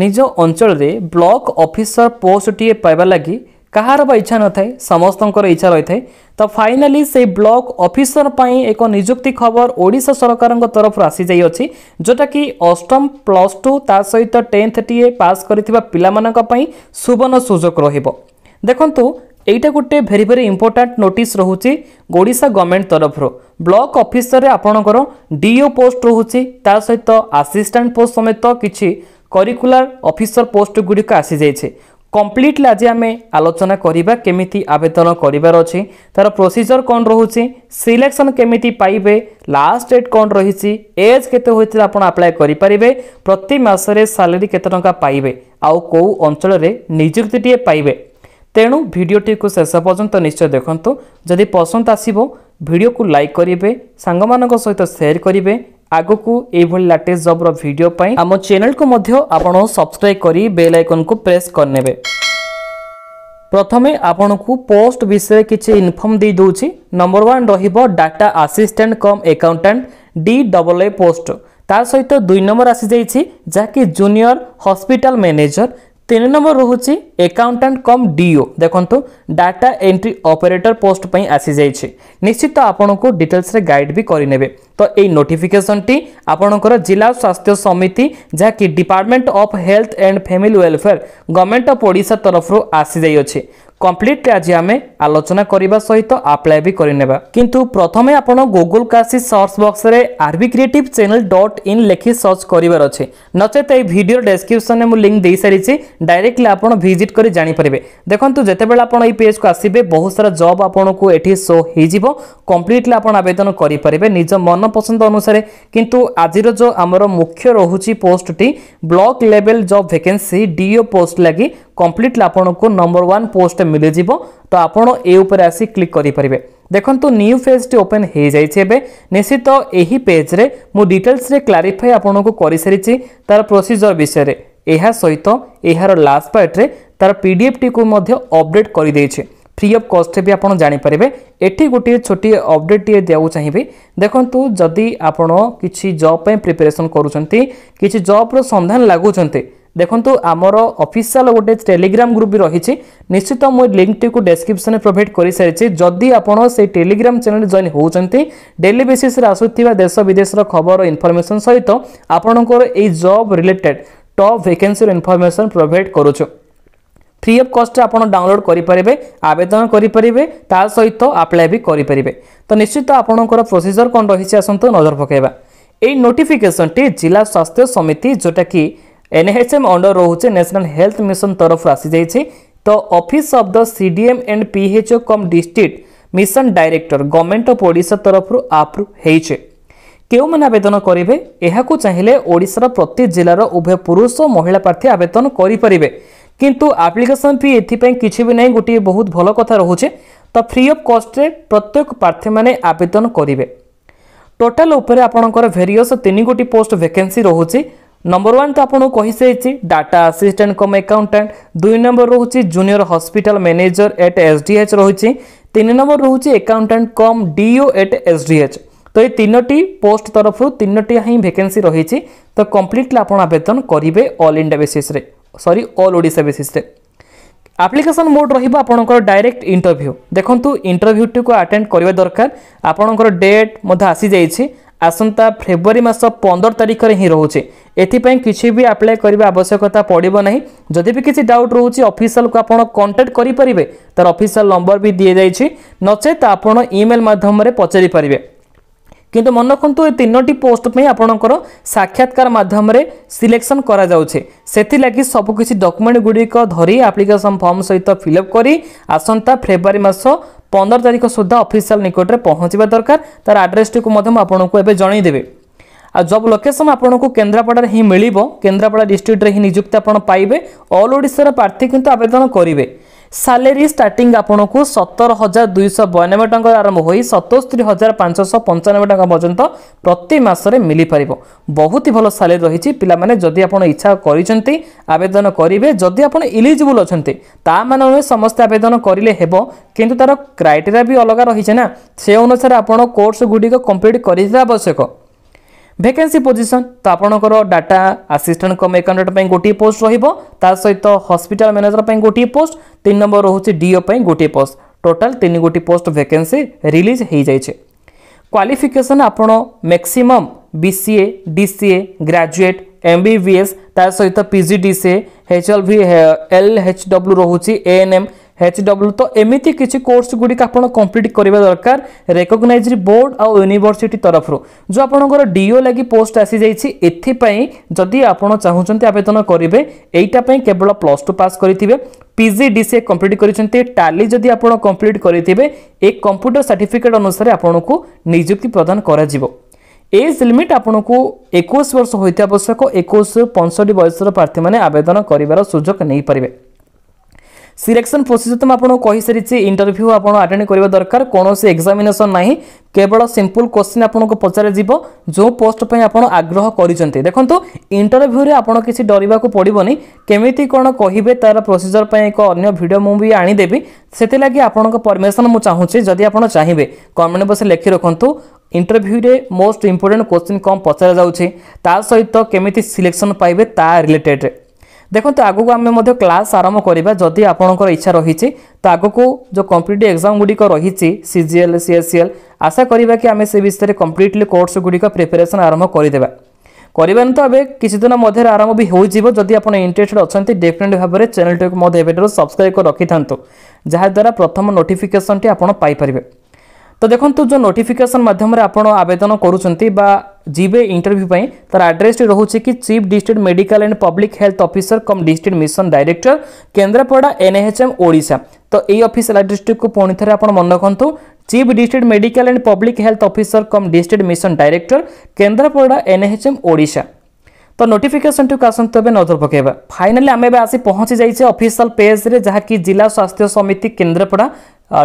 ନିଜ ଅଞ୍ଚଳରେ block officer ପୋଷ୍ଟଟିଏ ପାଇବା ଲାଗି କାହାର ବା ଇଚ୍ଛା ନଥାଏ ସମସ୍ତଙ୍କର ଇଚ୍ଛା ରହିଥାଏ ତ ଫାଇନାଲି ସେଇ ବ୍ଲକ ଅଫିସର ପାଇଁ ଏକ ନିଯୁକ୍ତି ଖବର ଓଡ଼ିଶା ସରକାରଙ୍କ ତରଫରୁ ଆସିଯାଇଅଛି ଯେଉଁଟାକି ଅଷ୍ଟମ ପ୍ଲସ୍ ଟୁ ତା ସହିତ ଟେନ୍ଥଟିଏ ପାସ୍ କରିଥିବା ପିଲାମାନଙ୍କ ପାଇଁ ସୁବର୍ଣ୍ଣ ସୁଯୋଗ ରହିବ ଦେଖନ୍ତୁ এইটা গোটে ভেরি ভেরি ইম্পর্টাট নোটিস রয়েছে ওড়শা গভর্নমেন্ট তরফর ব্লক অফিসরে আপনার ডিও পোস্ট রয়েছে তা সহ আসিষ্টাট পোস্ট সমেত কিছু କରିକୁଲାର ଅଫିସର ପୋଷ୍ଟଗୁଡ଼ିକ ଆସିଯାଇଛି কমপ্লিটলি আজি আমি আলোচনা করা কেমিতি আবেদন করবার অছি তার প্রোসিজর কম রয়েছে সিলেকশন কেমিতি পাইবে লাস্ট ডেট কম রয়েছে এজ কেতে হয়েছে আপনার আপ্লাই করে পে প্রতি মাসের স্যালারি কত টাকা পাইবে আউ কেউ অঞ্চলের নিযুক্তিটিয়ে পাইবে তেণু ভিডিওটি শেষ পর্যন্ত নিশ্চয় দেখুন যদি পসন্দ আসব ভিডিওকে লাইক করবে সাংগ সহ সেয়ার করবে ଆଗକୁ ଏଇଭଳି ଲାଟେଷ୍ଟ ଜବ୍ର ଭିଡ଼ିଓ ପାଇଁ ଆମ ଚ୍ୟାନେଲକୁ ମଧ୍ୟ ଆପଣ ସବସ୍କ୍ରାଇବ୍ କରି ବେଲ୍ ଆଇକନ୍କୁ ପ୍ରେସ୍ କରିନେବେ ପ୍ରଥମେ ଆପଣଙ୍କୁ ପୋଷ୍ଟ ବିଷୟରେ କିଛି ଇନଫର୍ମ ଦେଇଦେଉଛି ନମ୍ବର ୱାନ୍ ରହିବ data assistant cum accountant D double A post ତା ସହିତ ଦୁଇ ନମ୍ବର ଆସିଯାଇଛି ଯାହାକି ଜୁନିୟର ହସ୍ପିଟାଲ ମ୍ୟାନେଜର ତିନି ନମ୍ବର ରହୁଛି ଏକାଉଣ୍ଟାଣ୍ଟ କମ୍ ଡିଓ ଦେଖନ୍ତୁ ଡାଟା ଏଣ୍ଟ୍ରି ଅପରେଟର ପୋଷ୍ଟ ପାଇଁ ଆସିଯାଇଛି ନିଶ୍ଚିତ ଆପଣଙ୍କୁ ଡିଟେଲ୍ସରେ ଗାଇଡ଼ ବି କରିନେବେ তো এই নোটিফিকেসনটি ଆପଣଙ୍କର ଜିଲ୍ଲା ସ୍ୱାସ୍ଥ୍ୟ ସମିତି ଯାହାକି department of health and family welfare government of Odisha ତରଫରୁ ଆସିଯାଇଅଛି কমপ্লিটলি আজ আমি আলোচনা করা সহিত আপ্লাই বি করে নেবা কিন্তু প্রথমে আপনার গুগল কাশি সর্চ বক্সরে RV creative channel dot in লেখি সর্চ করবার অছে নচেত এই ভিডিও ডেসক্রিপশনে মু লিঙ্ক দিয়ে সারিছি ডাইরেক্টলি আপনার ভিজিট করে জাঁপারে দেখুন যেতবে আপনার এই পেজ কু আসবে বহু সারা জব আপনার এটি শো হয়ে যাব কমপ্লিটলি আপনার আবেদন করে পারে নিজ মন পছন্দ অনুসারে কিন্তু আজির যে আমার মুখ্য রহুচি পোস্টটি block level job vacancy DEO post লাগি କମ୍ପ୍ଲିଟଲି ଆପଣଙ୍କୁ ନମ୍ବର ୱାନ୍ ପୋଷ୍ଟ ମିଳିଯିବ ତ ଆପଣ ଏ ଉପରେ ଆସି କ୍ଲିକ୍ କରିପାରିବେ ଦେଖନ୍ତୁ ନ୍ୟୁ ପେଜ୍ଟି ଓପେନ୍ ହୋଇଯାଇଛି ଏବେ ନିଶ୍ଚିତ ଏହି ପେଜ୍ରେ ମୁଁ ଡିଟେଲ୍ସରେ କ୍ଲାରିଫାଏ ଆପଣଙ୍କୁ କରିସାରିଛି ତା'ର ପ୍ରୋସିଜର ବିଷୟରେ ଏହା ସହିତ ଏହାର ଲାଷ୍ଟ ପାର୍ଟରେ ତା'ର ପିଡ଼ିଏଫ୍ଟିକୁ ମଧ୍ୟ ଅପଡ଼େଟ୍ କରିଦେଇଛି ফ্রি অফ কষ্টে বি আপনার জাঁপারে এটি গোটিয়ে ছোটি অপডেটটিয়ে দেওয়া চাহিবে দেখুন যদি আপনার কিছু জব প্রিপারেসন করছেন কিছু জব্র সন্ধান লাগুচার দেখন্তু আমার অফিসিয়াল গোটে টেলিগ্রাম গ্রুপ বি রয়েছে নিশ্চিত মু লিঙ্কটি ডেসক্রিপশন প্রোভাইড করে সারিছি যদি আপনার সেই টেলিগ্রাম চ্যানেল জয়েন হচ্ছেন ডেলি বেসিসে আসুক দেশ বিদেশর খবর ইনফরমেসন সহিত আপনার এই জব রিলেটেড টপ ভ্যাকেন্সির ইনফরমেসন প্রোভাইড করুছু ফ্রি অফ কষ্টে আপনার ডাউনলোড করে পারে আবেদন করে পারে তা সহিত আপ্লাই বি করে পারে তো নিশ্চিত আপনার প্রোসিজর কম রয়েছে আসন্তু নজর পকাইবা এই নোটিফিকেসনটি জেলা স্বাস্থ্য সমিতি যেটা কি ଏନ୍ଏଚ୍ଏମ୍ ଅଣ୍ଡର ରହୁଛି ନ୍ୟାସନାଲ୍ ହେଲ୍ଥ ମିଶନ ତରଫରୁ ଆସିଯାଇଛି ତ office of the CDM and PHO cum district mission director government of Odisha ତରଫରୁ ଆପ୍ରୁଭ୍ ହେଇଛି କେଉଁମାନେ ଆବେଦନ କରିବେ ଏହାକୁ ଚାହିଁଲେ ଓଡ଼ିଶାର ପ୍ରତି ଜିଲ୍ଲାର ଉଭୟ ପୁରୁଷ ଓ ମହିଳା ପ୍ରାର୍ଥୀ ଆବେଦନ କରିପାରିବେ କିନ୍ତୁ ଆପ୍ଲିକେସନ୍ ଫି ଏଥିପାଇଁ କିଛି ବି ନାହିଁ ଗୋଟିଏ ବହୁତ ଭଲ କଥା ରହୁଛି ତ ଫ୍ରି ଅଫ୍ କଷ୍ଟରେ ପ୍ରତ୍ୟେକ ପ୍ରାର୍ଥୀମାନେ ଆବେଦନ କରିବେ ଟୋଟାଲ ଉପରେ ଆପଣଙ୍କର ଭେରିୟସ୍ ତିନି ଗୋଟି ପୋଷ୍ଟ ଭେକେନ୍ସି ରହୁଛି ନମ୍ବର ୱାନ୍ ତ ଆପଣଙ୍କୁ କହିସାରିଛି ଡାଟା ଆସିଷ୍ଟାଣ୍ଟ କମ୍ ଆକାଉଣ୍ଟାଣ୍ଟ ଦୁଇ ନମ୍ବର ରହୁଛି junior hospital manager at S D H ରହୁଛି ତିନି ନମ୍ବର ରହୁଛି accountant cum DEO at S D H ତ ଏ ତିନୋଟି ପୋଷ୍ଟ ତରଫରୁ ତିନୋଟି ହିଁ ଭେକେନ୍ସି ରହିଛି ତ କମ୍ପ୍ଲିଟଲି ଆପଣ ଆବେଦନ କରିବେ ଅଲ୍ ଇଣ୍ଡିଆ ବେସିସ୍ରେ ସରି ଅଲ୍ ଓଡ଼ିଶା ବେସିସ୍ରେ ଆପ୍ଲିକେସନ୍ ମୋଡ୍ ରହିବ ଆପଣଙ୍କର ଡାଇରେକ୍ଟ ଇଣ୍ଟରଭ୍ୟୁ ଦେଖନ୍ତୁ ଇଣ୍ଟରଭ୍ୟୁଟିକୁ ଆଟେଣ୍ଡ କରିବା ଦରକାର ଆପଣଙ୍କର ଡେଟ୍ ମଧ୍ୟ ଆସିଯାଇଛି ଆସନ୍ତା ଫେବୃଆରୀ ମାସ ପନ୍ଦର ତାରିଖରେ ହିଁ ରହୁଛି ଏଥିପାଇଁ କିଛି ବି ଆପ୍ଲାଏ କରିବା ଆବଶ୍ୟକତା ପଡ଼ିବ ନାହିଁ ଯଦି ବି କିଛି ଡାଉଟ୍ ରହୁଛି ଅଫିସିଆଲକୁ ଆପଣ କଣ୍ଟାକ୍ଟ କରିପାରିବେ ତାର ଅଫିସିଆଲ ନମ୍ବର ବି ଦିଆଯାଇଛି ନଚେତ୍ ଆପଣ ଇମେଲ୍ ମାଧ୍ୟମରେ ପଚାରି ପାରିବେ କିନ୍ତୁ ମନେ ରଖନ୍ତୁ ଏ ତିନୋଟି ପୋଷ୍ଟ ପାଇଁ ଆପଣଙ୍କର ସାକ୍ଷାତକାର ମାଧ୍ୟମରେ ସିଲେକ୍ସନ୍ କରାଯାଉଛି ସେଥିଲାଗି ସବୁକିଛି ଡକ୍ୟୁମେଣ୍ଟ ଗୁଡ଼ିକ ଧରି ଆପ୍ଲିକେସନ୍ ଫର୍ମ ସହିତ ଫିଲ୍ଅପ୍ କରି ଆସନ୍ତା ଫେବୃଆରୀ ମାସ ପନ୍ଦର ତାରିଖ ସୁଦ୍ଧା ଅଫିସିଆଲ୍ ନିକଟରେ ପହଞ୍ଚିବା ଦରକାର ତାର ଆଡ୍ରେସ୍ଟିକୁ ମଧ୍ୟ ମୁଁ ଆପଣଙ୍କୁ ଏବେ ଜଣାଇଦେବି ଆଉ ଜବ୍ ଲୋକେସନ୍ ଆପଣଙ୍କୁ କେନ୍ଦ୍ରାପଡ଼ାରେ ହିଁ ମିଳିବ କେନ୍ଦ୍ରାପଡ଼ା ଡିଷ୍ଟ୍ରିକ୍ଟରେ ହିଁ ନିଯୁକ୍ତି ଆପଣ ପାଇବେ ଅଲ୍ ଓଡ଼ିଶାର ପ୍ରାର୍ଥୀ କିନ୍ତୁ ଆବେଦନ କରିବେ ସାଲେରୀ ଷ୍ଟାର୍ଟିଂ ଆପଣଙ୍କୁ ସତର ହଜାର ଦୁଇଶହ ବୟାନବେ ଟଙ୍କାରୁ ଆରମ୍ଭ ହୋଇ ସତସ୍ତରୀ ହଜାର ପାଞ୍ଚଶହ ପଞ୍ଚାନବେ ଟଙ୍କା ପର୍ଯ୍ୟନ୍ତ ପ୍ରତି ମାସରେ ମିଳିପାରିବ ବହୁତ ଭଲ ସାଲେରୀ ରହିଛି ପିଲାମାନେ ଯଦି ଆପଣ ଇଚ୍ଛା କରିଛନ୍ତି ଆବେଦନ କରିବେ ଯଦି ଆପଣ ଇଲିଜିବୁଲ୍ ଅଛନ୍ତି ତା ମାନେ ସମସ୍ତେ ଆବେଦନ କରିଲେ ହେବ କିନ୍ତୁ ତା'ର କ୍ରାଇଟେରିଆ ବି ଅଲଗା ରହିଛି ନା ସେ ଅନୁସାରେ ଆପଣ କୋର୍ସ ଗୁଡ଼ିକ କମ୍ପ୍ଲିଟ୍ କରିଥିବା ଆବଶ୍ୟକ ভ্যাকেন্সি পজিশন তো আপনার ডাটা আসিষ্টাট কম একাউন্টাট গোটিয়ে পোস্ট রহব তা সহিত হসপিটাল ম্যানেজর গোটিয়ে পোস্ট তিন নম্বর রয়েছে ডিও গোটিয়ে পোস্ট টোটাল তিন গোটি পোস্ট ভ্যাকেন্সি রিলিজ হয়ে যাইছে କ୍ୱାଲିଫିକେସନ୍ ଆପଣ maximum B C A D C A graduate M B B S ତା ସହିତ P G D C A H L V L H W ରହୁଛି A N M H W ତ ଏମିତି କିଛି course ଗୁଡ଼ିକ ଆପଣ କମ୍ପ୍ଲିଟ୍ କରିବା ଦରକାର ରେକଗ୍ନାଇଜ୍ ବୋର୍ଡ଼ ଆଉ ୟୁନିଭର୍ସିଟି ତରଫରୁ ଯେଉଁ ଆପଣଙ୍କର ଡିଓ ଲାଗି ପୋଷ୍ଟ ଆସିଯାଇଛି ଏଥିପାଇଁ ଯଦି ଆପଣ ଚାହୁଁଛନ୍ତି ଆବେଦନ କରିବେ ଏଇଟା ପାଇଁ କେବଳ ପ୍ଲସ୍ ଟୁ ପାସ୍ କରିଥିବେ পিজি ডিসিএ কমপ্লিট করেছেন টালি যদি আপনার কমপ্লিট করে এ কম্পুটর সার্টিফিকেট অনুসারে আপনার নিযুক্তি প্রদান করা এজ লিমিট আপনার একুশ বর্ষ হইতে আবশ্যক একুশ পঁয়ষঠি বয়সর প্রার্থী মানে আবেদন করবার সুযোগ নিয়ে পারে ସିଲେକ୍ସନ୍ ପ୍ରୋସେସ୍ ତ ମୁଁ ଆପଣଙ୍କୁ କହିସାରିଛି ଇଣ୍ଟରଭ୍ୟୁ ଆପଣ ଆଟେଣ୍ଡ କରିବା ଦରକାର କୌଣସି ଏକ୍ଜାମିନେସନ୍ ନାହିଁ କେବଳ ସିମ୍ପଲ୍ କ୍ୱେଶ୍ଚିନ୍ ଆପଣଙ୍କୁ ପଚରାଯିବ ଯେଉଁ ପୋଷ୍ଟ ପାଇଁ ଆପଣ ଆଗ୍ରହ କରିଛନ୍ତି ଦେଖନ୍ତୁ ଇଣ୍ଟରଭ୍ୟୁରେ ଆପଣ କିଛି ଡରିବାକୁ ପଡ଼ିବନି କେମିତି କ'ଣ କହିବେ ତା'ର ପ୍ରୋସିଜର୍ ପାଇଁ ଏକ ଅନ୍ୟ ଭିଡ଼ିଓ ମୁଁ ବି ଆଣିଦେବି ସେଥିଲାଗି ଆପଣଙ୍କ ପରମିସନ୍ ମୁଁ ଚାହୁଁଛି ଯଦି ଆପଣ ଚାହିଁବେ କମେଣ୍ଟ ବକ୍ସରେ ଲେଖି ରଖନ୍ତୁ ଇଣ୍ଟରଭ୍ୟୁରେ ମୋଷ୍ଟ ଇମ୍ପୋର୍ଟାଣ୍ଟ କ୍ୱେଶ୍ଚିନ୍ କ'ଣ ପଚରାଯାଉଛି ତା ସହିତ କେମିତି ସିଲେକ୍ସନ୍ ପାଇବେ ତା ରିଲେଟେଡ଼୍ ଦେଖନ୍ତୁ ଆଗକୁ ଆମେ ମଧ୍ୟ କ୍ଲାସ୍ ଆରମ୍ଭ କରିବା ଯଦି ଆପଣଙ୍କର ଇଚ୍ଛା ରହିଛି ତ ଆଗକୁ ଯେଉଁ କମ୍ପିଟେଟିଭ୍ ଏକ୍ଜାମ୍ ଗୁଡ଼ିକ ରହିଛି C G L C S C L ଆଶା କରିବା କି ଆମେ ସେ ବିଷୟରେ କମ୍ପ୍ଲିଟଲି କୋର୍ସ ଗୁଡ଼ିକ ପ୍ରିପାରେସନ୍ ଆରମ୍ଭ କରିଦେବା କରିବାନି ତ ଏବେ କିଛିଦିନ ମଧ୍ୟରେ ଆରମ୍ଭ ବି ହୋଇଯିବ ଯଦି ଆପଣ ଇଣ୍ଟରେଷ୍ଟେଡ୍ ଅଛନ୍ତି ଡେଫିନେଟ୍ ଭାବରେ ଚ୍ୟାନେଲ୍ଟିକୁ ମଧ୍ୟ ଏବେଠାରୁ ସବସ୍କ୍ରାଇବ୍ କରି ରଖିଥାନ୍ତୁ ଯାହାଦ୍ୱାରା ପ୍ରଥମ ନୋଟିଫିକେସନ୍ଟି ଆପଣ ପାଇପାରିବେ ତ ଦେଖନ୍ତୁ ଯେଉଁ ନୋଟିଫିକେସନ୍ ମାଧ୍ୟମରେ ଆପଣ ଆବେଦନ କରୁଛନ୍ତି ବା जीवे इंटरव्यू पर तार आड्रेस रोचे कि chief district medical and public health officer cum district mission director Kendrapara NHM ओडा तो यही अफिसियल आड्रेस को पुणी थे आप मन रखु chief district medical and public health officer cum district mission director Kendrapara NHM ओडा तो नोटिफिकेसन टी आसतु नजर पकेबा फाइनाली आम आसी पहुंची जाइए अफिशियल पेज्रे जहाँकि जिला स्वास्थ्य समिति Kendrapara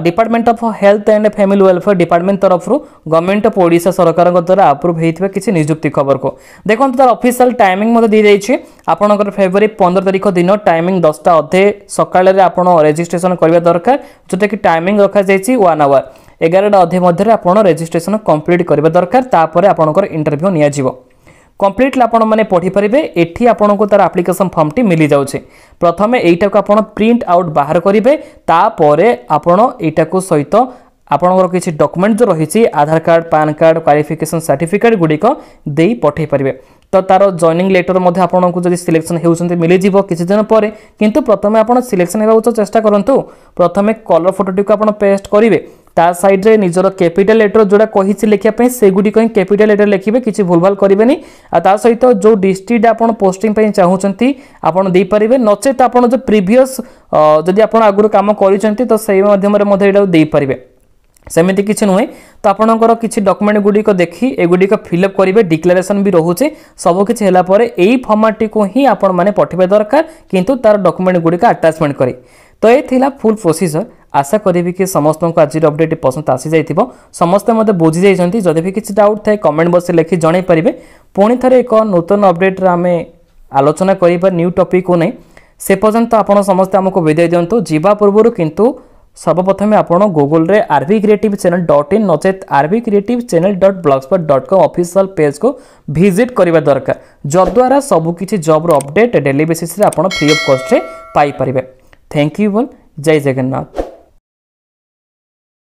department of health and family welfare department ତରଫରୁ ଗଭର୍ଣ୍ଣମେଣ୍ଟ ଅଫ୍ ଓଡ଼ିଶା ସରକାରଙ୍କ ଦ୍ୱାରା ଆପ୍ରୁଭ୍ ହୋଇଥିବା କିଛି ନିଯୁକ୍ତି ଖବରକୁ ଦେଖନ୍ତୁ ତା'ର ଅଫିସିଆଲ୍ ଟାଇମିଂ ମଧ୍ୟ ଦିଆଯାଇଛି ଆପଣଙ୍କର ଫେବୃଆରୀ ପନ୍ଦର ତାରିଖ ଦିନ ଟାଇମିଂ ଦଶଟା ଅଧେ ସକାଳରେ ଆପଣ ରେଜିଷ୍ଟ୍ରେସନ୍ କରିବା ଦରକାର ଯେଉଁଟାକି ଟାଇମିଂ ରଖାଯାଇଛି ୱାନ୍ ଆୱାର୍ ଏଗାରଟା ଅଧେ ମଧ୍ୟରେ ଆପଣ ରେଜିଷ୍ଟ୍ରେସନ୍ କମ୍ପ୍ଲିଟ୍ କରିବା ଦରକାର ତାପରେ ଆପଣଙ୍କର ଇଣ୍ଟରଭ୍ୟୁ ନିଆଯିବ কমপ্লিটলি আপনার পড়িপারে এটি আপনার তার আপ্লিকেসন ফর্মটি মিলি যাচ্ছে প্রথমে এইটাকে আপনার প্রিন্ট আউট বাহার করবে তাপরে আপনার এইটা সহিত ଆପଣଙ୍କର କିଛି ଡକୁମେଣ୍ଟ ଯେଉଁ ରହିଛି Aadhaar card PAN card qualification certificate ଗୁଡ଼ିକ ଦେଇ ପଠାଇ ପାରିବେ ତ ତା'ର ଜଏନିଂ ଲେଟର ମଧ୍ୟ ଆପଣଙ୍କୁ ଯଦି ସିଲେକ୍ସନ୍ ହେଉଛନ୍ତି ମିଳିଯିବ କିଛି ଦିନ ପରେ କିନ୍ତୁ ପ୍ରଥମେ ଆପଣ ସିଲେକ୍ସନ୍ ହେବାକୁ ଚେଷ୍ଟା କରନ୍ତୁ ପ୍ରଥମେ କଲର୍ ଫଟୋଟିକୁ ଆପଣ ପେଷ୍ଟ କରିବେ তার সাইডে নিজের ক্যাপিটাল লেটর যেটা কী লেখা সেগুলি ହିଁ ক্যাপিটাল লেটর লিখবে কিছু ভুলভাল করবে আর তা সহ যে ডিস্ট্রিক্ট আপনার পোস্টিং চাহুমান আপনার দিয়েপারে নচেত আপনার যে প্রিভিয়স যদি আপনার আগর কাম করছেন তো সেই মাধ্যমে মধ্যে এটা দিয়েপারে সেমিতি কিছু নুহে তো আপনার কিছু ডকুমেন্ট গুড়ি দেখি এগুড়ি ফিল আপ করবে ডিক্লারেসন বি রয়েছে হল পরে এই ফর্মাটটি হি আপনার পঠাইবা দরকার কিন্তু তার ডকুমেন্ট গুড়ি আটাচমেন্ট করে তো এই ফুল প্রোসিজর আশা করি কি সমস্ত আজির অপডেট পসন্দ আসিযাই সমস্তে মতো বুঝিযাই যদি বি কিছু ডাউট থাকে কমেন্ট বক্সে লিখি জনাই পারে পুঁ থে এক নূতন অপডেটর আমি আলোচনা করা নিউ টপিকু নেই সে পর্যন্ত আপনার সমস্তে আমাকে বিদায় দিও যা পূর্ব কিন্তু সর্বপ্রথমে আপনার গুগলরে RV creative channel dot in নচেত RV creative channel dot Blogspot dot com official page কু ভিজিট করা দরকার যদ্বারা সবুকিছি জব্র অপডেট ডেলি বেসিসে আপনার ফ্রি অফ কষ্টে পাইপারে থ্যাংক ইউ বল জয় জগন্নাথ